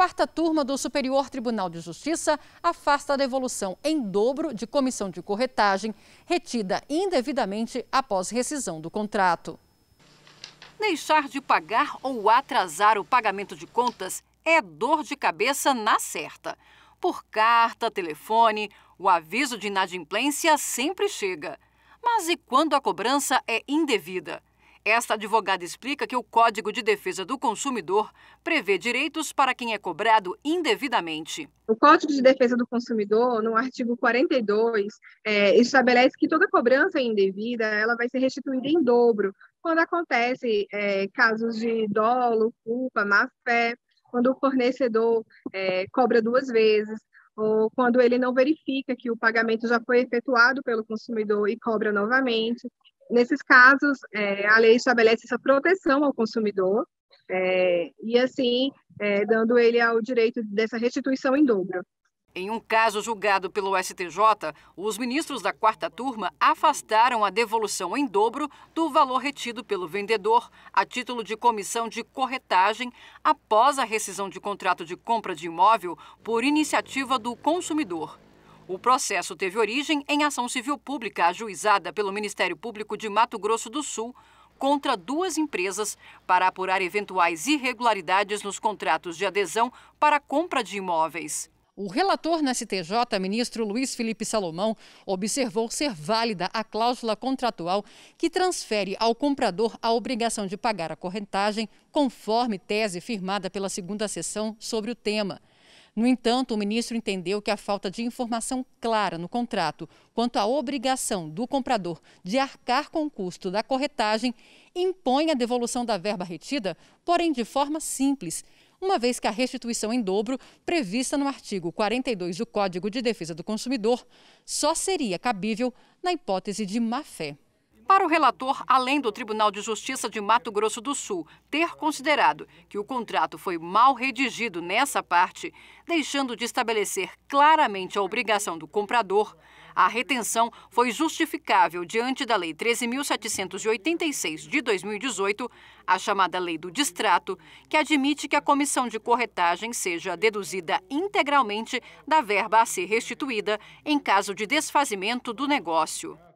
quarta turma do Superior Tribunal de Justiça afasta a devolução em dobro de comissão de corretagem retida indevidamente após rescisão do contrato. Deixar de pagar ou atrasar o pagamento de contas é dor de cabeça na certa. Por carta, telefone, o aviso de inadimplência sempre chega. Mas e quando a cobrança é indevida? Esta advogada explica que o Código de Defesa do Consumidor prevê direitos para quem é cobrado indevidamente. O Código de Defesa do Consumidor, no artigo 42, é, estabelece que toda cobrança indevida ela vai ser restituída em dobro quando acontece é, casos de dolo, culpa, má fé, quando o fornecedor é, cobra duas vezes, ou quando ele não verifica que o pagamento já foi efetuado pelo consumidor e cobra novamente, nesses casos, é, a lei estabelece essa proteção ao consumidor é, e, assim, é, dando ele ao direito dessa restituição em dobro. Em um caso julgado pelo STJ, os ministros da quarta turma afastaram a devolução em dobro do valor retido pelo vendedor a título de comissão de corretagem após a rescisão de contrato de compra de imóvel por iniciativa do consumidor. O processo teve origem em ação civil pública ajuizada pelo Ministério Público de Mato Grosso do Sul contra duas empresas para apurar eventuais irregularidades nos contratos de adesão para compra de imóveis. O relator na STJ, ministro Luiz Felipe Salomão, observou ser válida a cláusula contratual que transfere ao comprador a obrigação de pagar a correntagem, conforme tese firmada pela segunda sessão sobre o tema. No entanto, o ministro entendeu que a falta de informação clara no contrato quanto à obrigação do comprador de arcar com o custo da corretagem impõe a devolução da verba retida, porém de forma simples, uma vez que a restituição em dobro, prevista no artigo 42 do Código de Defesa do Consumidor, só seria cabível na hipótese de má-fé. Para o relator, além do Tribunal de Justiça de Mato Grosso do Sul ter considerado que o contrato foi mal redigido nessa parte, deixando de estabelecer claramente a obrigação do comprador, a retenção foi justificável diante da Lei 13.786 de 2018, a chamada Lei do Distrato, que admite que a comissão de corretagem seja deduzida integralmente da verba a ser restituída em caso de desfazimento do negócio.